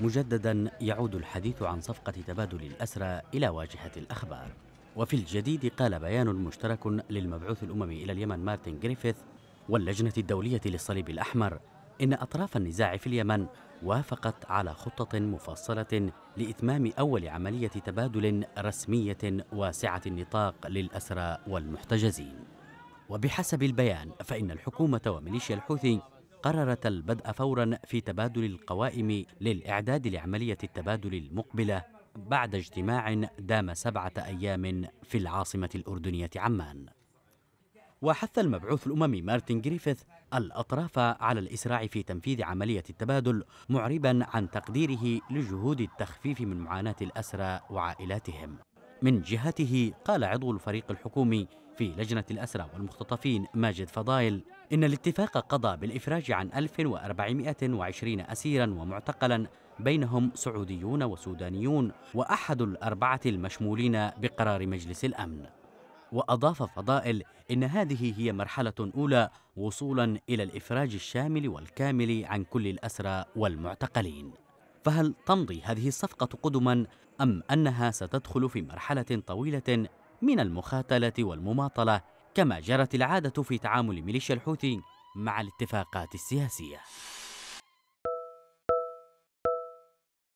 مجددا يعود الحديث عن صفقة تبادل الأسرى إلى واجهة الأخبار وفي الجديد قال بيان مشترك للمبعوث الأممي إلى اليمن مارتن جريفيث واللجنة الدولية للصليب الأحمر إن أطراف النزاع في اليمن وافقت على خطة مفصلة لإتمام أول عملية تبادل رسمية واسعة النطاق للأسرى والمحتجزين وبحسب البيان فإن الحكومة وميليشيا الحوثي قررت البدء فورا في تبادل القوائم للإعداد لعملية التبادل المقبلة بعد اجتماع دام سبعة أيام في العاصمة الأردنية عمان وحث المبعوث الأممي مارتن جريفيث الأطراف على الإسراع في تنفيذ عملية التبادل معربا عن تقديره لجهود التخفيف من معاناة الأسرى وعائلاتهم من جهته قال عضو الفريق الحكومي في لجنة الأسرى والمختطفين ماجد فضايل إن الاتفاق قضى بالإفراج عن 1420 أسيرا ومعتقلا بينهم سعوديون وسودانيون وأحد الأربعة المشمولين بقرار مجلس الأمن وأضاف فضائل إن هذه هي مرحلة أولى وصولا إلى الإفراج الشامل والكامل عن كل الأسرى والمعتقلين فهل تمضي هذه الصفقة قدما أم أنها ستدخل في مرحلة طويلة من المخاتلة والمماطلة كما جرت العادة في تعامل ميليشيا الحوثي مع الاتفاقات السياسية